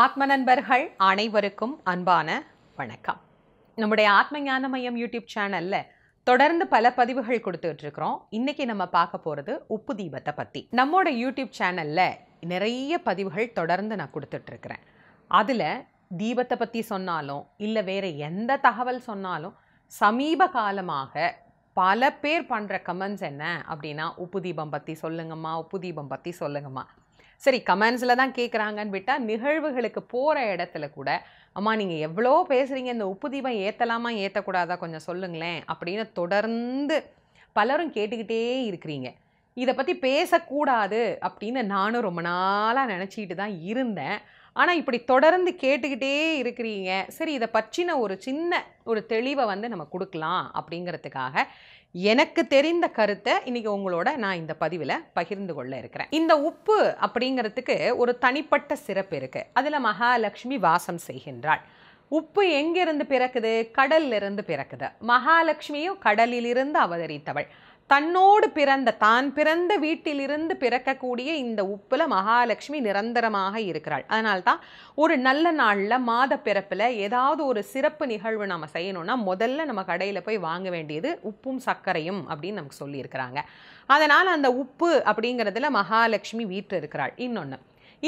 ஆத்ம நண்பர்கள் அனைவருக்கும் அன்பான வணக்கம் நம்முடைய ஆத்ம ஞான மையம் யூடியூப் சேனல்ல தொடர்ந்து பல பதிவுகள் கொடுத்துட்டு இருக்கிறோம் இன்னைக்கு நம்ம பார்க்க போறது உப்பு தீபத்தை பற்றி நம்மோட யூடியூப் சேனல்ல நிறைய பதிவுகள் தொடர்ந்து நான் இருக்கிறேன் அதில் தீபத்தை பற்றி சொன்னாலும் இல்லை வேற எந்த தகவல் சொன்னாலும் சமீப காலமாக பல பேர் பண்ணுற கமெண்ட்ஸ் என்ன அப்படின்னா உப்பு தீபம் பற்றி சொல்லுங்கம்மா உப்பு தீபம் பற்றி சொல்லுங்கம்மா சரி கமெண்ட்ஸில் தான் கேட்குறாங்கன்னு விட்டால் நிகழ்வுகளுக்கு போகிற இடத்துல கூட அம்மா நீங்கள் எவ்வளோ பேசுகிறீங்க இந்த உப்பு தீபம் ஏற்றலாமா ஏற்றக்கூடாதா கொஞ்சம் சொல்லுங்களேன் அப்படின்னு தொடர்ந்து பலரும் கேட்டுக்கிட்டே இருக்கிறீங்க இதை பற்றி பேசக்கூடாது அப்படின்னு நானும் ரொம்ப நாளாக நினச்சிக்கிட்டு தான் இருந்தேன் ஆனால் இப்படி தொடர்ந்து கேட்டுக்கிட்டே இருக்கிறீங்க சரி இதை பற்றின ஒரு சின்ன ஒரு தெளிவை வந்து நம்ம கொடுக்கலாம் அப்படிங்கிறதுக்காக எனக்கு தெரிந்த கருத்தை இன்றைக்கி உங்களோட நான் இந்த பதிவில் பகிர்ந்து கொள்ள இருக்கிறேன் இந்த உப்பு அப்படிங்கிறதுக்கு ஒரு தனிப்பட்ட சிறப்பு இருக்குது அதில் மகாலட்சுமி வாசம் செய்கின்றாள் உப்பு எங்கிருந்து பிறக்குது கடல்லிருந்து பிறக்குது மகாலட்சுமியும் கடலிலிருந்து அவதரித்தவள் தன்னோடு பிறந்த தான் பிறந்த வீட்டிலிருந்து பிறக்கக்கூடிய இந்த உப்பில் மகாலட்சுமி நிரந்தரமாக இருக்கிறாள் அதனால்தான் தான் ஒரு நல்ல நாளில் மாத பிறப்பில் ஏதாவது ஒரு சிறப்பு நிகழ்வு நம்ம செய்யணும்னா முதல்ல நம்ம கடையில் போய் வாங்க வேண்டியது உப்பும் சர்க்கரையும் அப்படின்னு நமக்கு சொல்லியிருக்கிறாங்க அதனால் அந்த உப்பு அப்படிங்கிறதுல மகாலட்சுமி வீட்டு இருக்கிறாள் இன்னொன்று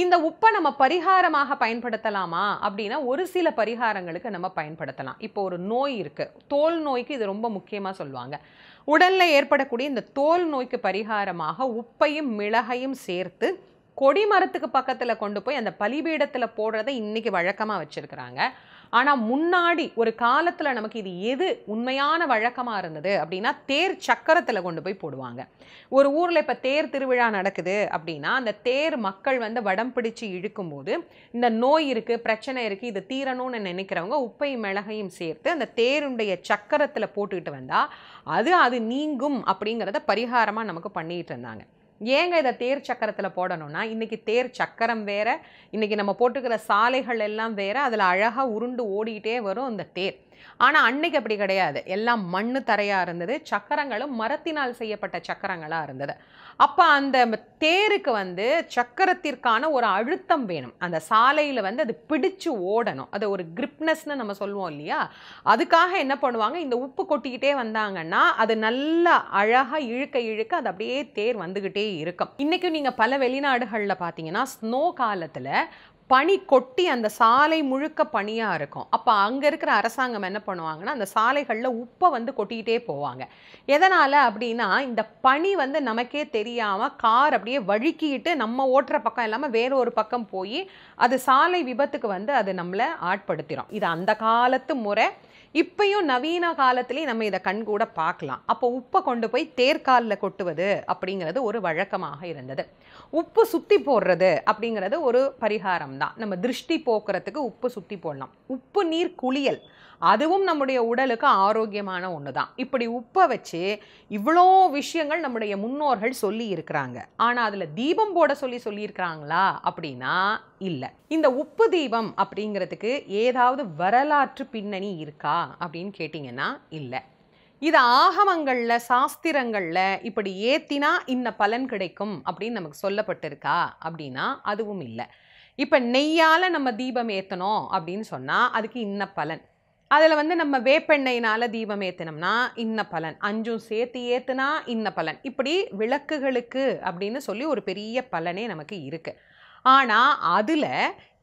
இந்த உப்பை நம்ம பரிகாரமாக பயன்படுத்தலாமா அப்படின்னா ஒரு சில பரிகாரங்களுக்கு நம்ம பயன்படுத்தலாம் இப்போ ஒரு நோய் இருக்குது தோல் நோய்க்கு இது ரொம்ப முக்கியமாக சொல்லுவாங்க உடலில் ஏற்படக்கூடிய இந்த தோல் நோய்க்கு பரிகாரமாக உப்பையும் மிளகையும் சேர்த்து கொடி மரத்துக்கு பக்கத்தில் கொண்டு போய் அந்த பலிபீடத்தில் போடுறதை இன்றைக்கி வழக்கமாக வச்சுருக்கிறாங்க ஆனால் முன்னாடி ஒரு காலத்தில் நமக்கு இது எது உண்மையான வழக்கமாக இருந்தது அப்படின்னா தேர் சக்கரத்தில் கொண்டு போய் போடுவாங்க ஒரு ஊரில் இப்போ தேர் திருவிழா நடக்குது அப்படின்னா அந்த தேர் மக்கள் வந்து வடம் பிடிச்சு இழுக்கும்போது இந்த நோய் இருக்குது பிரச்சனை இருக்குது இது தீரணும்னு நினைக்கிறவங்க உப்பையும் மிளகையும் சேர்த்து அந்த தேருடைய சக்கரத்தில் போட்டுக்கிட்டு வந்தால் அது அது நீங்கும் அப்படிங்கிறத பரிகாரமாக நமக்கு பண்ணிகிட்டு இருந்தாங்க ஏங்க இதை தேர் சக்கரத்தில் போடணும்னா இன்றைக்கி தேர் சக்கரம் வேறு இன்றைக்கி நம்ம போட்டுக்கிற சாலைகள் எல்லாம் வேறு அதில் அழகாக உருண்டு ஓடிக்கிட்டே வரும் அந்த தேர் ஆனால் அன்னைக்கு அப்படி கிடையாது எல்லாம் மண் தரையாக இருந்தது சக்கரங்களும் மரத்தினால் செய்யப்பட்ட சக்கரங்களாக இருந்தது அப்போ அந்த தேருக்கு வந்து சக்கரத்திற்கான ஒரு அழுத்தம் வேணும் அந்த சாலையில் வந்து அது பிடிச்சு ஓடணும் அது ஒரு கிரிப்னஸ்னு நம்ம சொல்லுவோம் இல்லையா அதுக்காக என்ன பண்ணுவாங்க இந்த உப்பு கொட்டிக்கிட்டே வந்தாங்கன்னா அது நல்லா அழகாக இழுக்க இழுக்க அது அப்படியே தேர் வந்துக்கிட்டே இருக்கும் இன்றைக்கும் நீங்கள் பல வெளிநாடுகளில் பார்த்தீங்கன்னா ஸ்னோ காலத்தில் பனி கொட்டி அந்த சாலை முழுக்க பனியாக இருக்கும் அப்போ அங்கே இருக்கிற அரசாங்கம் என்ன பண்ணுவாங்கன்னா அந்த சாலைகளில் உப்பை வந்து கொட்டிக்கிட்டே போவாங்க எதனால் அப்படின்னா இந்த பனி வந்து நமக்கே தெரியாமல் கார் அப்படியே வழுக்கிட்டு நம்ம ஓட்டுற பக்கம் இல்லாமல் வேற ஒரு பக்கம் போய் அது சாலை விபத்துக்கு வந்து அது நம்மளை ஆட்படுத்திடும் இது அந்த காலத்து முறை இப்பையும் நவீன காலத்திலே நம்ம இதை கண்கூட பார்க்கலாம் அப்போ உப்பை கொண்டு போய் தேர்காலில் கொட்டுவது அப்படிங்கிறது ஒரு வழக்கமாக இருந்தது உப்பு சுற்றி போடுறது அப்படிங்கிறது ஒரு பரிகாரம் தான் நம்ம திருஷ்டி போக்குறதுக்கு உப்பு சுற்றி போடலாம் உப்பு நீர் குளியல் அதுவும் நம்முடைய உடலுக்கு ஆரோக்கியமான ஒன்று தான் இப்படி உப்பை வச்சு இவ்வளோ விஷயங்கள் நம்முடைய முன்னோர்கள் சொல்லி இருக்கிறாங்க ஆனால் அதில் தீபம் போட சொல்லி சொல்லியிருக்கிறாங்களா அப்படின்னா இல்லை இந்த உப்பு தீபம் அப்படிங்கிறதுக்கு ஏதாவது வரலாற்று பின்னணி இருக்கா அப்படின்னு கேட்டிங்கன்னா இல்லை இது ஆகமங்களில் சாஸ்திரங்களில் இப்படி ஏத்தினா இன்ன பலன் கிடைக்கும் அப்படின்னு நமக்கு சொல்லப்பட்டிருக்கா அப்படின்னா அதுவும் இல்லை இப்போ நெய்யால் நம்ம தீபம் ஏற்றணும் அப்படின்னு சொன்னால் அதுக்கு இன்ன பலன் அதில் வந்து நம்ம வேப்பெண்ணெயினால் தீபம் ஏற்றினோம்னா இன்ன பலன் அஞ்சும் சேர்த்து ஏற்றுனா இன்ன பலன் இப்படி விளக்குகளுக்கு அப்படின்னு சொல்லி ஒரு பெரிய பலனே நமக்கு இருக்குது ஆனால் அதில்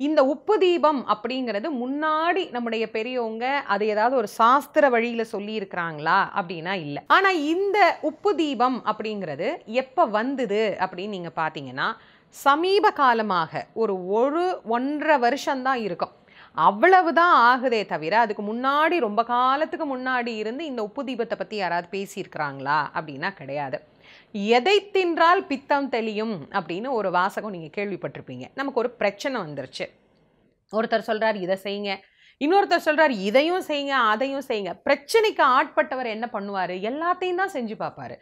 இந்த உப்பு தீபம் அப்படிங்கிறது முன்னாடி நம்முடைய பெரியவங்க அது ஏதாவது ஒரு சாஸ்திர வழியில் சொல்லியிருக்கிறாங்களா அப்படின்னா இல்லை ஆனால் இந்த உப்பு தீபம் அப்படிங்கிறது எப்போ வந்தது அப்படின்னு நீங்கள் பார்த்தீங்கன்னா சமீப காலமாக ஒரு ஒரு ஒன்றரை வருஷம்தான் இருக்கும் அவ்வளவுதான் ஆகுதே தவிர அதுக்கு முன்னாடி ரொம்ப காலத்துக்கு முன்னாடி இருந்து இந்த உப்பு தீபத்தை பற்றி யாராவது பேசியிருக்கிறாங்களா அப்படின்னா கிடையாது எதை தின்றால் பித்தம் தெளியும் அப்படின்னு ஒரு வாசகம் நீங்கள் கேள்விப்பட்டிருப்பீங்க நமக்கு ஒரு பிரச்சனை வந்துருச்சு ஒருத்தர் சொல்கிறார் இதை செய்யுங்க இன்னொருத்தர் சொல்கிறார் இதையும் செய்யுங்க அதையும் செய்யுங்க பிரச்சனைக்கு ஆட்பட்டவர் என்ன பண்ணுவார் எல்லாத்தையும் தான் செஞ்சு பார்ப்பார்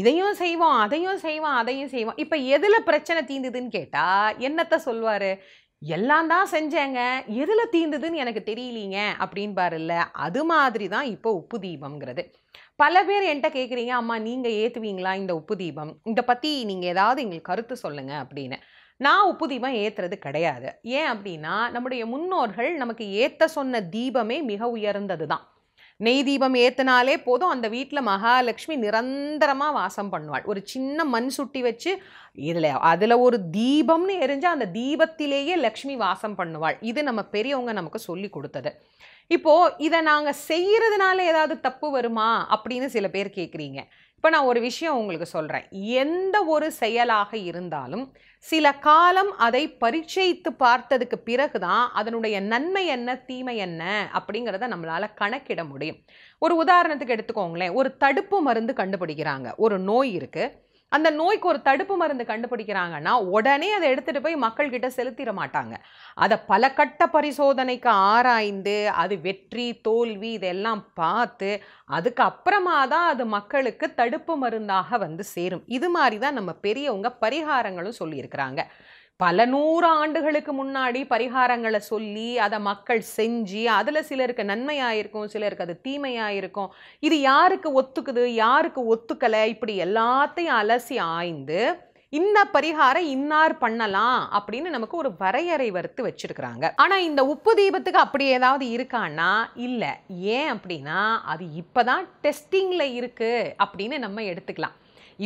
இதையும் செய்வோம் அதையும் செய்வோம் அதையும் செய்வோம் இப்போ எதில் பிரச்சனை தீந்துதுன்னு கேட்டால் என்னத்தை சொல்வார் எல்லாம் தான் செஞ்சேங்க எதில் தீர்ந்ததுன்னு எனக்கு தெரியலீங்க பாருல்ல அது மாதிரி தான் இப்போ உப்பு தீபம்ங்கிறது பல பேர் என்கிட்ட கேட்குறீங்க அம்மா நீங்கள் ஏற்றுவீங்களா இந்த உப்பு தீபம் இதை பற்றி நீங்கள் ஏதாவது எங்களுக்கு கருத்து சொல்லுங்கள் அப்படின்னு நான் உப்பு தீபம் ஏற்றுறது கிடையாது ஏன் அப்படின்னா நம்முடைய முன்னோர்கள் நமக்கு ஏற்ற சொன்ன தீபமே மிக உயர்ந்தது தான் நெய் தீபம் ஏற்றினாலே போதும் அந்த வீட்டில் மகாலட்சுமி நிரந்தரமாக வாசம் பண்ணுவாள் ஒரு சின்ன மண் சுட்டி வச்சு இதில் அதில் ஒரு தீபம்னு எரிஞ்சால் அந்த தீபத்திலேயே லக்ஷ்மி வாசம் பண்ணுவாள் இது நம்ம பெரியவங்க நமக்கு சொல்லி கொடுத்தது இப்போது இதை நாங்கள் செய்கிறதுனால ஏதாவது தப்பு வருமா அப்படின்னு சில பேர் கேட்குறீங்க இப்போ நான் ஒரு விஷயம் உங்களுக்கு சொல்கிறேன் எந்த ஒரு செயலாக இருந்தாலும் சில காலம் அதை பரீட்சைத்து பார்த்ததுக்கு பிறகு தான் அதனுடைய நன்மை என்ன தீமை என்ன அப்படிங்கிறத நம்மளால் கணக்கிட முடியும் ஒரு உதாரணத்துக்கு எடுத்துக்கோங்களேன் ஒரு தடுப்பு மருந்து கண்டுபிடிக்கிறாங்க ஒரு நோய் இருக்குது அந்த நோய்க்கு ஒரு தடுப்பு மருந்து கண்டுபிடிக்கிறாங்கன்னா உடனே அதை எடுத்துகிட்டு போய் மக்கள்கிட்ட செலுத்திட மாட்டாங்க அதை பல கட்ட பரிசோதனைக்கு ஆராய்ந்து அது வெற்றி தோல்வி இதெல்லாம் பார்த்து அதுக்கப்புறமா தான் அது மக்களுக்கு தடுப்பு மருந்தாக வந்து சேரும் இது மாதிரி தான் நம்ம பெரியவங்க பரிகாரங்களும் சொல்லியிருக்கிறாங்க பல நூறு ஆண்டுகளுக்கு முன்னாடி பரிகாரங்களை சொல்லி அதை மக்கள் செஞ்சு அதில் சிலருக்கு நன்மையாயிருக்கும் சிலருக்கு அது தீமையாயிருக்கும் இது யாருக்கு ஒத்துக்குது யாருக்கு ஒத்துக்கலை இப்படி எல்லாத்தையும் அலசி ஆய்ந்து இந்த பரிகாரம் இன்னார் பண்ணலாம் அப்படின்னு நமக்கு ஒரு வரையறை வறுத்து வச்சிருக்கிறாங்க ஆனா இந்த உப்பு தீபத்துக்கு அப்படி ஏதாவது இருக்கான்னா இல்லை ஏன் அப்படின்னா அது இப்போதான் டெஸ்டிங்ல இருக்கு அப்படின்னு நம்ம எடுத்துக்கலாம்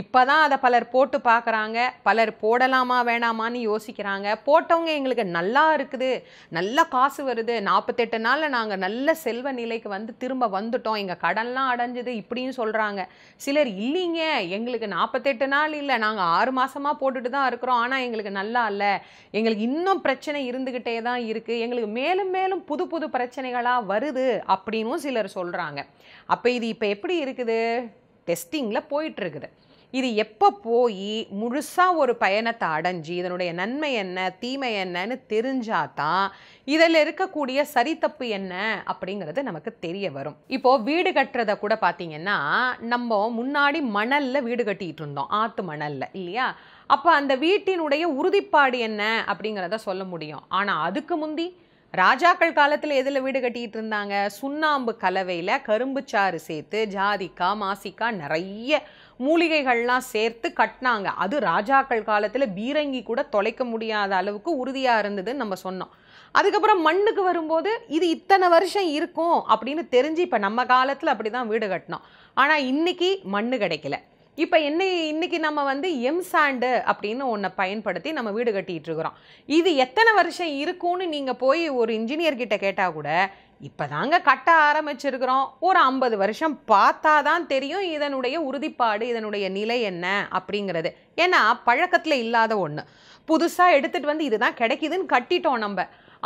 இப்போ தான் அதை பலர் போட்டு பார்க்குறாங்க பலர் போடலாமா வேணாமான்னு யோசிக்கிறாங்க போட்டவங்க எங்களுக்கு நல்லா இருக்குது நல்ல காசு வருது நாற்பத்தெட்டு நாளில் நாங்கள் நல்ல செல்வ நிலைக்கு வந்து திரும்ப வந்துட்டோம் எங்கள் கடன்லாம் அடைஞ்சது இப்படின்னு சொல்கிறாங்க சிலர் இல்லைங்க எங்களுக்கு நாற்பத்தெட்டு நாள் இல்லை நாங்கள் ஆறு மாதமாக போட்டுட்டு தான் இருக்கிறோம் ஆனால் எங்களுக்கு நல்லா இல்லை எங்களுக்கு இன்னும் பிரச்சனை இருந்துக்கிட்டே தான் இருக்குது எங்களுக்கு மேலும் மேலும் புது புது பிரச்சனைகளாக வருது அப்படின்னும் சிலர் சொல்கிறாங்க அப்போ இது இப்போ எப்படி இருக்குது டெஸ்டிங்கில் போயிட்டுருக்குது இது எப்போ போய் முழுசாக ஒரு பயணத்தை அடைஞ்சு இதனுடைய நன்மை என்ன தீமை என்னன்னு தெரிஞ்சாதான் இதில் இருக்கக்கூடிய சரித்தப்பு என்ன அப்படிங்கிறது நமக்கு தெரிய வரும் இப்போது வீடு கட்டுறத கூட பார்த்தீங்கன்னா நம்ம முன்னாடி மணலில் வீடு கட்டிகிட்டு இருந்தோம் ஆற்று மணலில் இல்லையா அப்போ அந்த வீட்டினுடைய உறுதிப்பாடு என்ன அப்படிங்கிறத சொல்ல முடியும் ஆனால் அதுக்கு முந்தி ராஜாக்கள் காலத்தில் எதில் வீடு கட்டிகிட்டு இருந்தாங்க சுண்ணாம்பு கலவையில் கரும்புச்சாறு சேர்த்து ஜாதிக்கா மாசிக்கா நிறைய மூலிகைகள்லாம் சேர்த்து கட்டினாங்க அது ராஜாக்கள் காலத்தில் பீரங்கி கூட தொலைக்க முடியாத அளவுக்கு உறுதியாக இருந்ததுன்னு நம்ம சொன்னோம் அதுக்கப்புறம் மண்ணுக்கு வரும்போது இது இத்தனை வருஷம் இருக்கும் அப்படின்னு தெரிஞ்சு இப்போ நம்ம காலத்தில் அப்படி தான் வீடு கட்டினோம் ஆனால் இன்றைக்கி மண்ணு கிடைக்கல இப்போ என்ன இன்றைக்கி நம்ம வந்து எம் சாண்டு அப்படின்னு ஒன்றை பயன்படுத்தி நம்ம வீடு கட்டிகிட்டு இருக்கிறோம் இது எத்தனை வருஷம் இருக்கும்னு நீங்கள் போய் ஒரு இன்ஜினியர்கிட்ட கேட்டால் கூட இப்போ தாங்க கட்ட ஆரம்பிச்சிருக்கிறோம் ஒரு ஐம்பது வருஷம் பார்த்தா தான் தெரியும் இதனுடைய உறுதிப்பாடு இதனுடைய நிலை என்ன அப்படிங்கிறது ஏன்னா பழக்கத்தில் இல்லாத ஒன்று புதுசாக எடுத்துகிட்டு வந்து இதுதான் கிடைக்குதுன்னு கட்டிட்டோம் நம்ம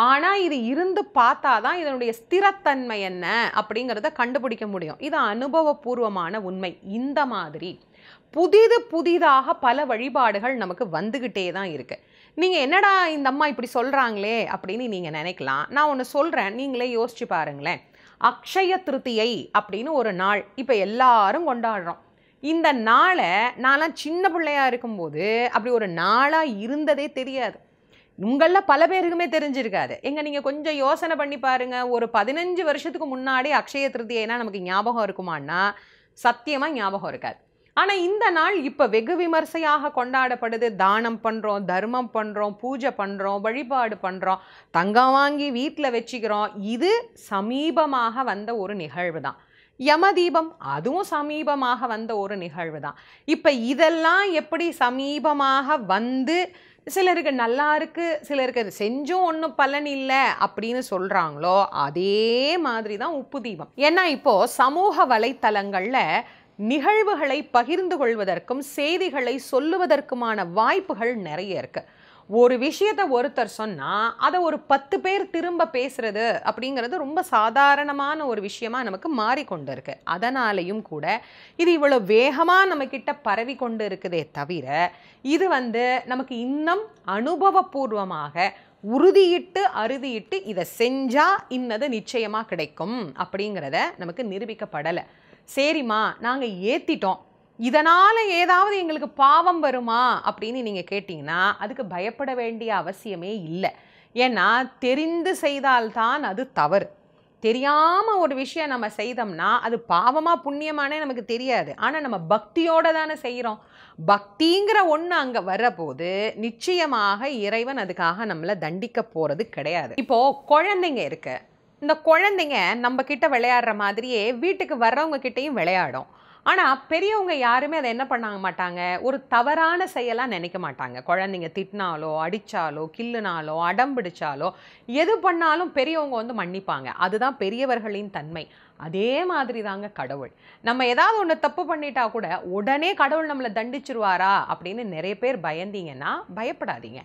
ஆனால் இது இருந்து பார்த்தா தான் இதனுடைய ஸ்திரத்தன்மை என்ன அப்படிங்கிறத கண்டுபிடிக்க முடியும் இது அனுபவபூர்வமான உண்மை இந்த மாதிரி புதிது புதிதாக பல வழிபாடுகள் நமக்கு வந்துக்கிட்டே தான் இருக்குது நீங்கள் என்னடா இந்த அம்மா இப்படி சொல்கிறாங்களே அப்படின்னு நீங்கள் நினைக்கலாம் நான் ஒன்று சொல்கிறேன் நீங்களே யோசிச்சு பாருங்களேன் அக்ஷய திருத்தியை அப்படின்னு ஒரு நாள் இப்போ எல்லாரும் கொண்டாடுறோம் இந்த நாளை நான்லாம் சின்ன பிள்ளையாக இருக்கும்போது அப்படி ஒரு நாளாக இருந்ததே தெரியாது உங்களில் பல பேருக்குமே தெரிஞ்சிருக்காது எங்கே நீங்கள் கொஞ்சம் யோசனை பண்ணி பாருங்கள் ஒரு பதினஞ்சு வருஷத்துக்கு முன்னாடி அக்ஷய திருத்தியைனா நமக்கு ஞாபகம் இருக்குமான்னா சத்தியமாக ஞாபகம் இருக்காது ஆனால் இந்த நாள் இப்போ வெகு விமர்சையாக கொண்டாடப்படுது தானம் பண்ணுறோம் தர்மம் பண்ணுறோம் பூஜை பண்ணுறோம் வழிபாடு பண்ணுறோம் தங்கம் வாங்கி வீட்டில் வச்சுக்கிறோம் இது சமீபமாக வந்த ஒரு நிகழ்வு தான் யமதீபம் அதுவும் சமீபமாக வந்த ஒரு நிகழ்வு தான் இப்போ இதெல்லாம் எப்படி சமீபமாக வந்து சிலருக்கு நல்லா இருக்குது சிலருக்கு அது செஞ்சும் ஒன்றும் பலன் இல்லை அப்படின்னு சொல்கிறாங்களோ அதே மாதிரி தான் உப்பு தீபம் ஏன்னா இப்போது சமூக வலைத்தளங்களில் நிகழ்வுகளை பகிர்ந்து கொள்வதற்கும் செய்திகளை சொல்லுவதற்குமான வாய்ப்புகள் நிறைய இருக்குது ஒரு விஷயத்தை ஒருத்தர் சொன்னால் அதை ஒரு பத்து பேர் திரும்ப பேசுகிறது அப்படிங்கிறது ரொம்ப சாதாரணமான ஒரு விஷயமா நமக்கு மாறிக்கொண்டு இருக்கு அதனாலையும் கூட இது இவ்வளோ வேகமாக நம்மக்கிட்ட பரவி கொண்டு இருக்குதே தவிர இது வந்து நமக்கு இன்னும் அனுபவபூர்வமாக உறுதியிட்டு அறுதியிட்டு இதை செஞ்சால் இன்னது நிச்சயமாக கிடைக்கும் அப்படிங்கிறத நமக்கு நிரூபிக்கப்படலை சரிம்மா நாங்கள் ஏற்றிட்டோம் இதனால் ஏதாவது எங்களுக்கு பாவம் வருமா அப்படின்னு நீங்கள் கேட்டிங்கன்னா அதுக்கு பயப்பட வேண்டிய அவசியமே இல்லை ஏன்னா தெரிந்து செய்தால்தான் அது தவறு தெரியாமல் ஒரு விஷயம் நம்ம செய்தோம்னா அது பாவமாக புண்ணியமானே நமக்கு தெரியாது ஆனால் நம்ம பக்தியோடு தானே செய்கிறோம் பக்திங்கிற ஒன்று அங்கே வரபோது நிச்சயமாக இறைவன் அதுக்காக நம்மளை தண்டிக்க போகிறது கிடையாது இப்போது குழந்தைங்க இருக்குது இந்த குழந்தைங்க நம்ம விளையாடுற மாதிரியே வீட்டுக்கு வர்றவங்க கிட்டேயும் விளையாடும் ஆனால் பெரியவங்க யாருமே அதை என்ன பண்ண மாட்டாங்க ஒரு தவறான செயலாக நினைக்க மாட்டாங்க குழந்தைங்க திட்டினாலோ அடித்தாலோ கில்லுனாலோ அடம் பிடிச்சாலோ எது பண்ணாலும் பெரியவங்க வந்து மன்னிப்பாங்க அதுதான் பெரியவர்களின் தன்மை அதே மாதிரி தாங்க கடவுள் நம்ம ஏதாவது ஒன்று தப்பு பண்ணிட்டா கூட உடனே கடவுள் நம்மளை தண்டிச்சிருவாரா அப்படின்னு நிறைய பேர் பயந்தீங்கன்னா பயப்படாதீங்க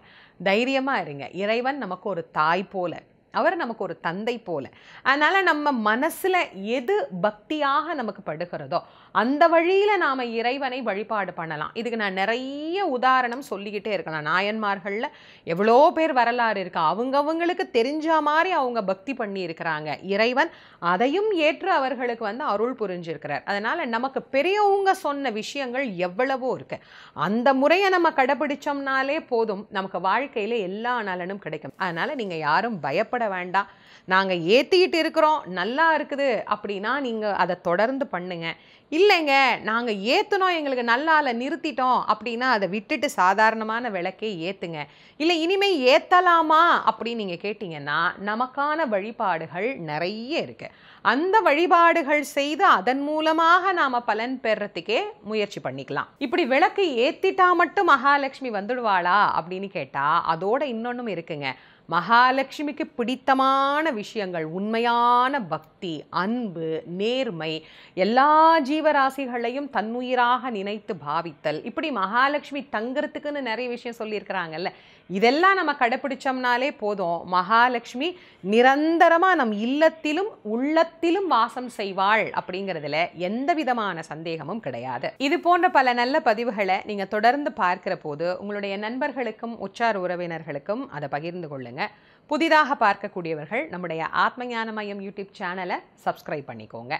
தைரியமாக இருங்க இறைவன் நமக்கு ஒரு தாய் போல அவர் நமக்கு ஒரு தந்தை போல அதனால் நம்ம மனசில் எது பக்தியாக நமக்கு படுகிறதோ அந்த வழியில் நாம் இறைவனை வழிபாடு பண்ணலாம் இதுக்கு நான் நிறைய உதாரணம் சொல்லிக்கிட்டே இருக்கலாம் நாயன்மார்களில் எவ்வளோ பேர் வரலாறு இருக்கா அவங்கவுங்களுக்கு தெரிஞ்ச மாதிரி அவங்க பக்தி பண்ணி இருக்கிறாங்க இறைவன் அதையும் ஏற்று அவர்களுக்கு வந்து அருள் புரிஞ்சிருக்கிறார் அதனால் நமக்கு பெரியவங்க சொன்ன விஷயங்கள் எவ்வளவோ இருக்குது அந்த முறையை நம்ம கடைபிடிச்சோம்னாலே போதும் நமக்கு வாழ்க்கையில் எல்லா நலனும் கிடைக்கும் அதனால் நீங்கள் யாரும் பயப்பட பயப்பட வேண்டாம் நாங்கள் ஏற்றிக்கிட்டு இருக்கிறோம் நல்லா இருக்குது அப்படின்னா நீங்கள் அதை தொடர்ந்து பண்ணுங்க இல்லைங்க நாங்கள் ஏற்றுனோம் எங்களுக்கு நல்லால நிறுத்திட்டோம் அப்படின்னா அதை விட்டுட்டு சாதாரணமான விளக்கே ஏற்றுங்க இல்லை இனிமேல் ஏற்றலாமா அப்படின்னு நீங்கள் கேட்டிங்கன்னா நமக்கான வழிபாடுகள் நிறைய இருக்குது அந்த வழிபாடுகள் செய்து அதன் மூலமாக நாம் பலன் பெறத்துக்கே முயற்சி பண்ணிக்கலாம் இப்படி விளக்கு ஏற்றிட்டா மட்டும் மகாலட்சுமி வந்துடுவாளா அப்படின்னு கேட்டால் அதோட இன்னொன்றும் இருக்குங்க மகாலட்சுமிக்கு பிடித்தமான விஷயங்கள் உண்மையான பக்தி அன்பு நேர்மை எல்லா ஜீவராசிகளையும் தன்னுயிராக நினைத்து பாவித்தல் இப்படி மகாலட்சுமி தங்கிறதுக்குன்னு நிறைய விஷயம் சொல்லியிருக்கிறாங்கல்ல இதெல்லாம் நம்ம கடைப்பிடிச்சோம்னாலே போதும் மகாலட்சுமி நிரந்தரமாக நம் இல்லத்திலும் உள்ளத்திலும் வாசம் செய்வாள் அப்படிங்கிறதுல எந்த விதமான சந்தேகமும் கிடையாது இது போன்ற பல நல்ல பதிவுகளை நீங்கள் தொடர்ந்து பார்க்கிற போது உங்களுடைய நண்பர்களுக்கும் உச்சார் உறவினர்களுக்கும் அதை பகிர்ந்து கொள்ளுங்கள் பண்ணிக்கோங்க புதிதாக பார்க்கக்கூடியவர்கள் நம்முடைய ஆத்மஞான மையம் யூடியூப் சேனலை சப்ஸ்கிரைப் பண்ணிக்கோங்க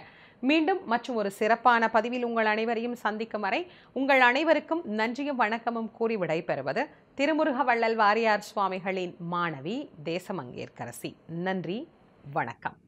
மீண்டும் மற்றும் ஒரு சிறப்பான பதிவில் உங்கள் அனைவரையும் சந்திக்கும் வரை உங்கள் அனைவருக்கும் நன்றியும் வணக்கமும் கூறி விடைபெறுவது திருமுருக வள்ளல் வாரியார் சுவாமிகளின் மாணவி தேசமங்கேற்கரசி நன்றி வணக்கம்